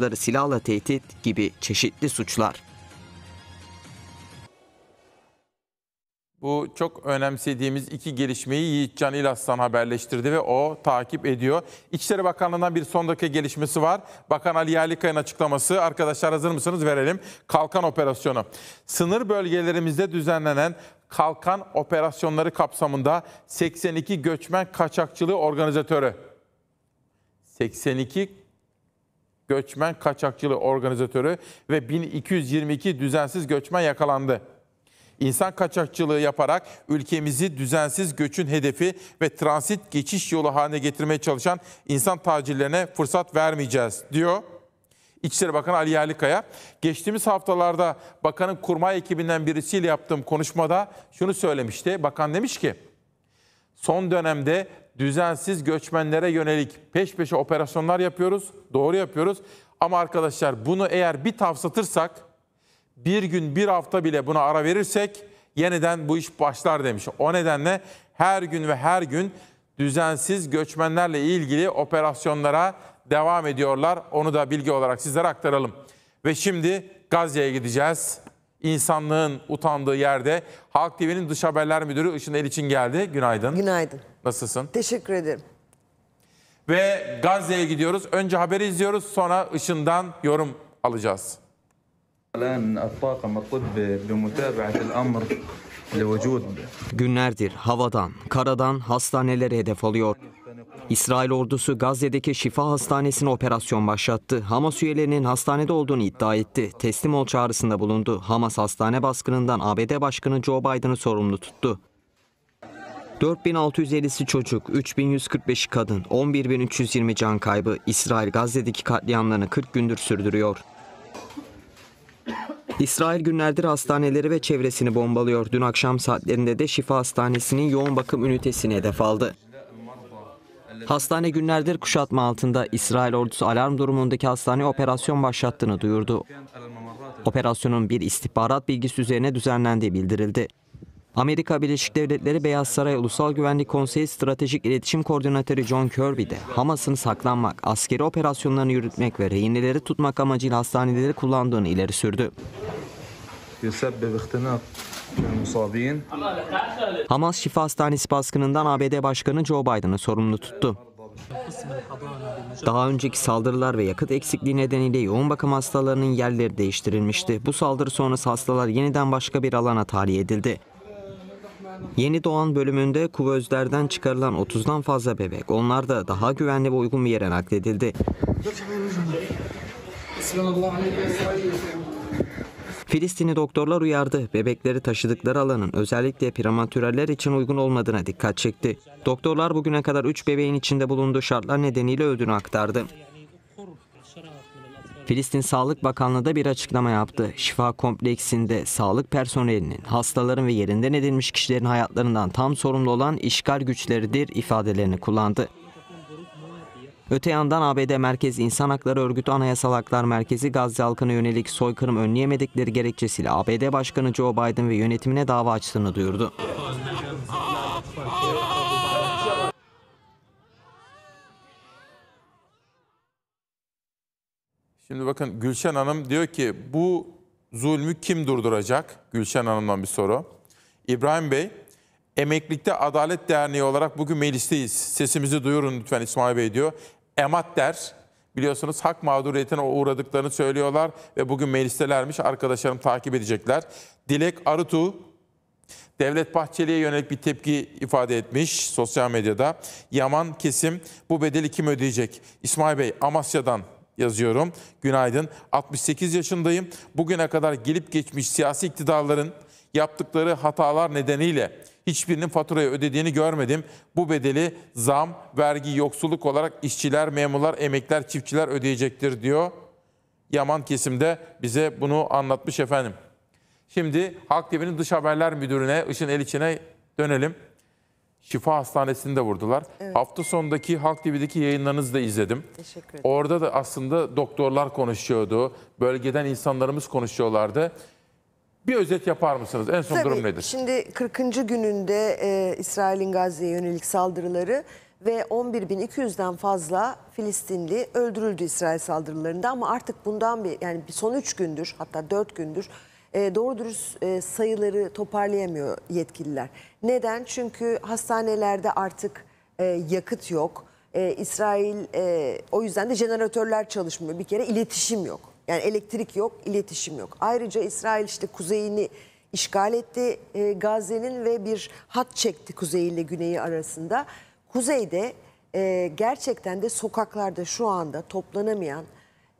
çocukları silahla tehdit gibi çeşitli suçlar. Bu çok önemsediğimiz iki gelişmeyi Can İlaslan haberleştirdi ve o takip ediyor. İçişleri Bakanlığı'ndan bir son dakika gelişmesi var. Bakan Ali Yerlikaya'nın açıklaması. Arkadaşlar hazır mısınız? Verelim. Kalkan operasyonu. Sınır bölgelerimizde düzenlenen kalkan operasyonları kapsamında 82 göçmen kaçakçılığı organizatörü 82 göçmen kaçakçılığı organizatörü ve 1222 düzensiz göçmen yakalandı. İnsan kaçakçılığı yaparak ülkemizi düzensiz göçün hedefi ve transit geçiş yolu haline getirmeye çalışan insan tacirlerine fırsat vermeyeceğiz diyor. İçişleri Bakanı Ali Yerlikaya. Geçtiğimiz haftalarda bakanın kurmay ekibinden birisiyle yaptığım konuşmada şunu söylemişti. Bakan demiş ki son dönemde düzensiz göçmenlere yönelik peş peşe operasyonlar yapıyoruz. Doğru yapıyoruz. Ama arkadaşlar bunu eğer bir tavsatırsak, bir gün bir hafta bile buna ara verirsek yeniden bu iş başlar demiş. O nedenle her gün ve her gün düzensiz göçmenlerle ilgili operasyonlara devam ediyorlar. Onu da bilgi olarak sizlere aktaralım. Ve şimdi Gazze'ye gideceğiz insanlığın utandığı yerde Halk TV'nin dış haberler müdürü Işın Eliçin geldi. Günaydın. Günaydın. Nasılsın? Teşekkür ederim. Ve Gazze'ye gidiyoruz. Önce haberi izliyoruz sonra Işın'dan yorum alacağız. Günlerdir havadan, karadan hastaneleri hedef alıyor. İsrail ordusu Gazze'deki Şifa Hastanesi'ne operasyon başlattı. Hamas üyelerinin hastanede olduğunu iddia etti. Teslim ol çağrısında bulundu. Hamas hastane baskınından ABD Başkanı Joe Biden'ı sorumlu tuttu. 4650'si çocuk, 3145'i kadın, 11320 can kaybı. İsrail Gazze'deki katliamlarını 40 gündür sürdürüyor. İsrail günlerdir hastaneleri ve çevresini bombalıyor. Dün akşam saatlerinde de Şifa Hastanesi'nin yoğun bakım ünitesini hedef aldı. Hastane günlerdir kuşatma altında İsrail ordusu alarm durumundaki hastane operasyon başlattığını duyurdu. Operasyonun bir istihbarat bilgisi üzerine düzenlendiği bildirildi. Amerika Birleşik Devletleri Beyaz Saray Ulusal Güvenlik Konseyi Stratejik İletişim Koordinatörü John Kirby de Hamas'ın saklanmak, askeri operasyonlarını yürütmek ve rehineleri tutmak amacıyla hastaneleri kullandığını ileri sürdü. Hamas Şifa Hastanesi baskınından ABD Başkanı Joe Biden'ı sorumlu tuttu. Daha önceki saldırılar ve yakıt eksikliği nedeniyle yoğun bakım hastalarının yerleri değiştirilmişti. Bu saldırı sonrası hastalar yeniden başka bir alana tahliye edildi. Yeni doğan bölümünde kuvözlerden çıkarılan 30'dan fazla bebek. Onlar da daha güvenli ve uygun bir yere nakledildi. Filistinli doktorlar uyardı. Bebekleri taşıdıkları alanın özellikle prematüreller için uygun olmadığına dikkat çekti. Doktorlar bugüne kadar 3 bebeğin içinde bulunduğu şartlar nedeniyle öldüğünü aktardı. Filistin Sağlık Bakanlığı da bir açıklama yaptı. Şifa kompleksinde sağlık personelinin hastaların ve yerinden edilmiş kişilerin hayatlarından tam sorumlu olan işgal güçleridir ifadelerini kullandı. Öte yandan ABD Merkez İnsan Hakları Örgütü Anayasal Haklar Merkezi Gazze halkına yönelik soykırım önleyemedikleri gerekçesiyle ABD Başkanı Joe Biden ve yönetimine dava açtığını duyurdu. Şimdi bakın Gülşen Hanım diyor ki bu zulmü kim durduracak? Gülşen Hanım'dan bir soru. İbrahim Bey, emeklilikte Adalet Derneği olarak bugün meclisteyiz. Sesimizi duyurun lütfen İsmail Bey diyor emat der. Biliyorsunuz hak mağduriyetine uğradıklarını söylüyorlar ve bugün meclistelermiş arkadaşlarım takip edecekler. Dilek Arıtu Devlet Bahçeli'ye yönelik bir tepki ifade etmiş sosyal medyada. Yaman kesim bu bedeli kim ödeyecek? İsmail Bey Amasya'dan yazıyorum. Günaydın. 68 yaşındayım. Bugüne kadar gelip geçmiş siyasi iktidarların yaptıkları hatalar nedeniyle hiçbirinin faturayı ödediğini görmedim. Bu bedeli zam, vergi, yoksulluk olarak işçiler, memurlar, emekler, çiftçiler ödeyecektir diyor. Yaman kesimde bize bunu anlatmış efendim. Şimdi Halk TV'nin dış haberler müdürüne Işın Eliçin'e dönelim. Şifa Hastanesi'ni de vurdular. Evet. Hafta sonundaki Halk TV'deki yayınlarınızı da izledim. Teşekkür ederim. Orada da aslında doktorlar konuşuyordu. Bölgeden insanlarımız konuşuyorlardı. Bir özet yapar mısınız? En son Tabii, durum nedir? Şimdi 40. gününde e, İsrail'in Gazze'ye yönelik saldırıları ve 11.200'den fazla Filistinli öldürüldü İsrail saldırılarında ama artık bundan bir yani son 3 gündür hatta 4 gündür e, doğru dürüst e, sayıları toparlayamıyor yetkililer. Neden? Çünkü hastanelerde artık e, yakıt yok. E, İsrail e, o yüzden de jeneratörler çalışmıyor. Bir kere iletişim yok. Yani elektrik yok, iletişim yok. Ayrıca İsrail işte kuzeyini işgal etti e, Gazze'nin ve bir hat çekti kuzey ile güneyi arasında. Kuzeyde e, gerçekten de sokaklarda şu anda toplanamayan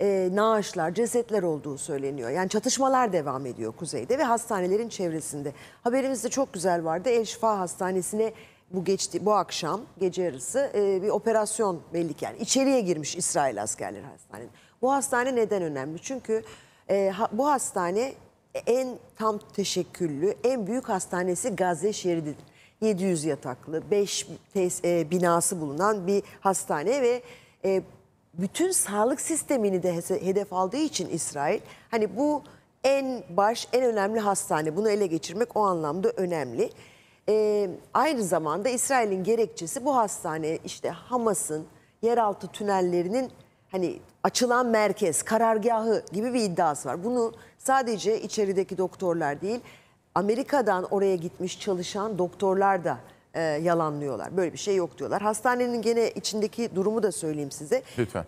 e, naaşlar, cesetler olduğu söyleniyor. Yani çatışmalar devam ediyor kuzeyde ve hastanelerin çevresinde. Haberimizde çok güzel vardı. El Şifa Hastanesi'ne bu geçti bu akşam gece yarısı e, bir operasyon belli ki yani içeriye girmiş İsrail askerleri hastanenin. Bu hastane neden önemli? Çünkü e, ha, bu hastane en tam teşekküllü, en büyük hastanesi Gazze şerididir. 700 yataklı, 5 tes, e, binası bulunan bir hastane ve e, bütün sağlık sistemini de hedef aldığı için İsrail hani bu en baş, en önemli hastane. Bunu ele geçirmek o anlamda önemli. E, aynı zamanda İsrail'in gerekçesi bu hastane işte Hamas'ın yeraltı tünellerinin hani açılan merkez, karargahı gibi bir iddiası var. Bunu sadece içerideki doktorlar değil, Amerika'dan oraya gitmiş çalışan doktorlar da e, yalanlıyorlar. Böyle bir şey yok diyorlar. Hastanenin gene içindeki durumu da söyleyeyim size. Lütfen.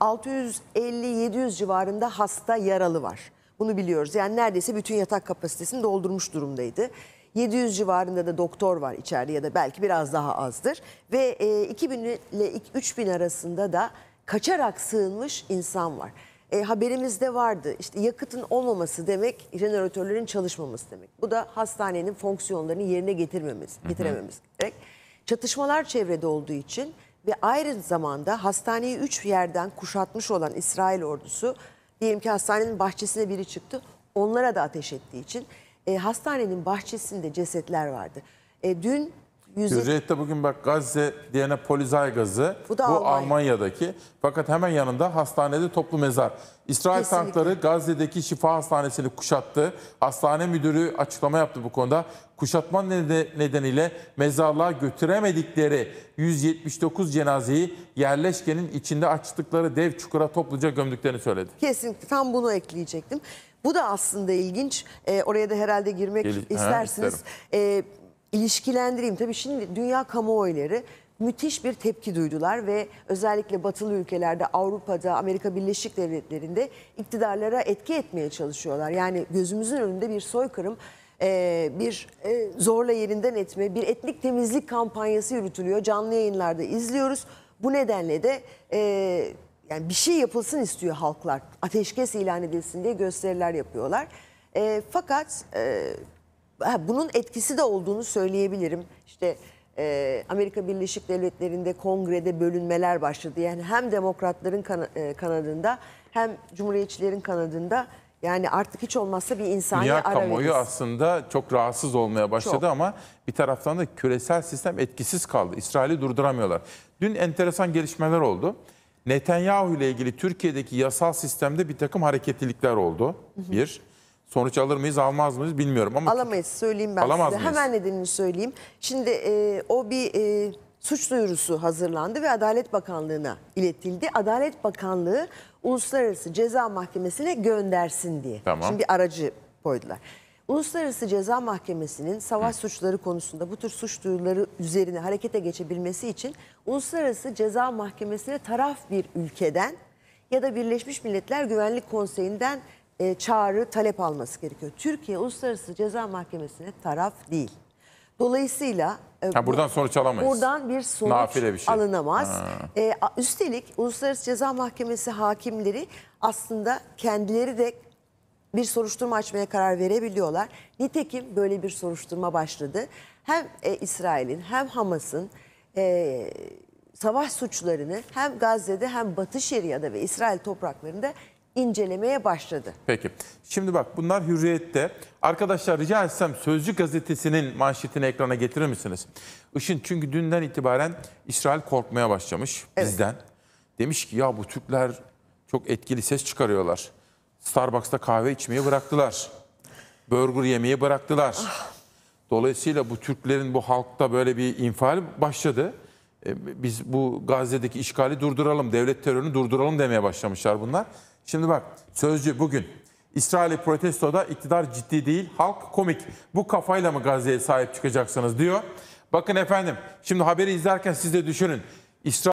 650-700 civarında hasta yaralı var. Bunu biliyoruz. Yani neredeyse bütün yatak kapasitesini doldurmuş durumdaydı. 700 civarında da doktor var içeride ya da belki biraz daha azdır. Ve 2000 e, ile 3000 arasında da kaçarak sığınmış insan var. E, haberimizde vardı işte yakıtın olmaması demek jeneratörlerin çalışmaması demek. Bu da hastanenin fonksiyonlarını yerine getirmemiz, getirememiz gerek. Çatışmalar çevrede olduğu için ve ayrı zamanda hastaneyi üç yerden kuşatmış olan İsrail ordusu diyelim ki hastanenin bahçesine biri çıktı onlara da ateş ettiği için e, hastanenin bahçesinde cesetler vardı. E, dün yüzü... Hürriyet'te bugün bak Gazze diyene polizay gazı. Bu, da bu Almanya. Almanya'daki. Fakat hemen yanında hastanede toplu mezar. İsrail Kesinlikle. tankları Gazze'deki şifa hastanesini kuşattı. Hastane müdürü açıklama yaptı bu konuda. Kuşatma nedeniyle mezarlığa götüremedikleri 179 cenazeyi yerleşkenin içinde açtıkları dev çukura topluca gömdüklerini söyledi. Kesinlikle tam bunu ekleyecektim. Bu da aslında ilginç. E, oraya da herhalde girmek Gel istersiniz. Ha, e, ilişkilendireyim. Tabii şimdi dünya kamuoyları müthiş bir tepki duydular ve özellikle batılı ülkelerde Avrupa'da Amerika Birleşik Devletleri'nde iktidarlara etki etmeye çalışıyorlar. Yani gözümüzün önünde bir soykırım e, bir e, zorla yerinden etme bir etnik temizlik kampanyası yürütülüyor canlı yayınlarda izliyoruz. Bu nedenle de e, yani bir şey yapılsın istiyor halklar. Ateşkes ilan edilsin diye gösteriler yapıyorlar. E, fakat e, bunun etkisi de olduğunu söyleyebilirim. İşte e, Amerika Birleşik Devletleri'nde kongrede bölünmeler başladı. Yani hem demokratların kan e, kanadında hem cumhuriyetçilerin kanadında yani artık hiç olmazsa bir insani Dünya ara kamuoyu veririz. aslında çok rahatsız olmaya başladı çok. ama bir taraftan da küresel sistem etkisiz kaldı. İsrail'i durduramıyorlar. Dün enteresan gelişmeler oldu. Netanyahu ile ilgili Türkiye'deki yasal sistemde bir takım hareketlilikler oldu. Bir. Sonuç alır mıyız almaz mıyız bilmiyorum ama Alamayız söyleyeyim ben Alamaz size. mıyız? Hemen nedenini söyleyeyim. Şimdi e, o bir e, suç duyurusu hazırlandı ve Adalet Bakanlığı'na iletildi. Adalet Bakanlığı Uluslararası Ceza Mahkemesi'ne göndersin diye. Tamam. Şimdi bir aracı koydular. Uluslararası Ceza Mahkemesi'nin savaş suçları konusunda bu tür suç duyuruları üzerine harekete geçebilmesi için Uluslararası Ceza Mahkemesi'ne taraf bir ülkeden ya da Birleşmiş Milletler Güvenlik Konseyi'nden e, çağrı, talep alması gerekiyor. Türkiye Uluslararası Ceza Mahkemesi'ne taraf değil. Dolayısıyla e, ha, buradan sonuç alamayız. Buradan bir sonuç bir şey. alınamaz. Ha. E, üstelik Uluslararası Ceza Mahkemesi hakimleri aslında kendileri de bir soruşturma açmaya karar verebiliyorlar. Nitekim böyle bir soruşturma başladı. Hem e, İsrail'in hem Hamas'ın e, savaş suçlarını hem Gazze'de hem Batı Şeria'da ve İsrail topraklarında incelemeye başladı. Peki. Şimdi bak bunlar hürriyette. Arkadaşlar rica etsem Sözcü gazetesinin manşetini ekrana getirir misiniz? Işın çünkü dünden itibaren İsrail korkmaya başlamış evet. bizden. Demiş ki ya bu Türkler çok etkili ses çıkarıyorlar. Starbucks'ta kahve içmeyi bıraktılar. Burger yemeyi bıraktılar. Dolayısıyla bu Türklerin bu halkta böyle bir infial başladı. E, biz bu Gazze'deki işgali durduralım, devlet terörünü durduralım demeye başlamışlar bunlar. Şimdi bak sözcü bugün İsrail protestoda iktidar ciddi değil, halk komik. Bu kafayla mı Gazze'ye sahip çıkacaksınız diyor. Bakın efendim şimdi haberi izlerken siz de düşünün. İsrail